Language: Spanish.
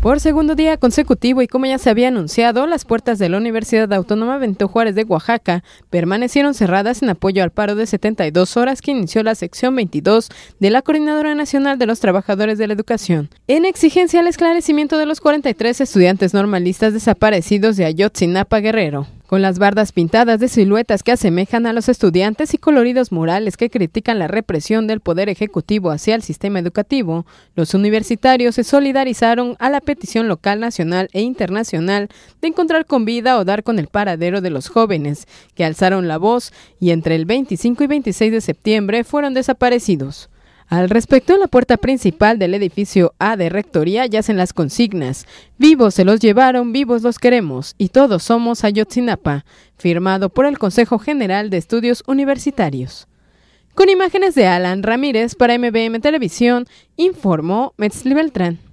Por segundo día consecutivo y como ya se había anunciado, las puertas de la Universidad Autónoma Benito Juárez de Oaxaca permanecieron cerradas en apoyo al paro de 72 horas que inició la sección 22 de la Coordinadora Nacional de los Trabajadores de la Educación, en exigencia al esclarecimiento de los 43 estudiantes normalistas desaparecidos de Ayotzinapa Guerrero con las bardas pintadas de siluetas que asemejan a los estudiantes y coloridos murales que critican la represión del Poder Ejecutivo hacia el sistema educativo, los universitarios se solidarizaron a la petición local, nacional e internacional de encontrar con vida o dar con el paradero de los jóvenes, que alzaron la voz y entre el 25 y 26 de septiembre fueron desaparecidos. Al respecto, en la puerta principal del edificio A de Rectoría yacen las consignas. Vivos se los llevaron, vivos los queremos y todos somos Ayotzinapa, firmado por el Consejo General de Estudios Universitarios. Con imágenes de Alan Ramírez para MBM Televisión, informó Metzli Beltrán.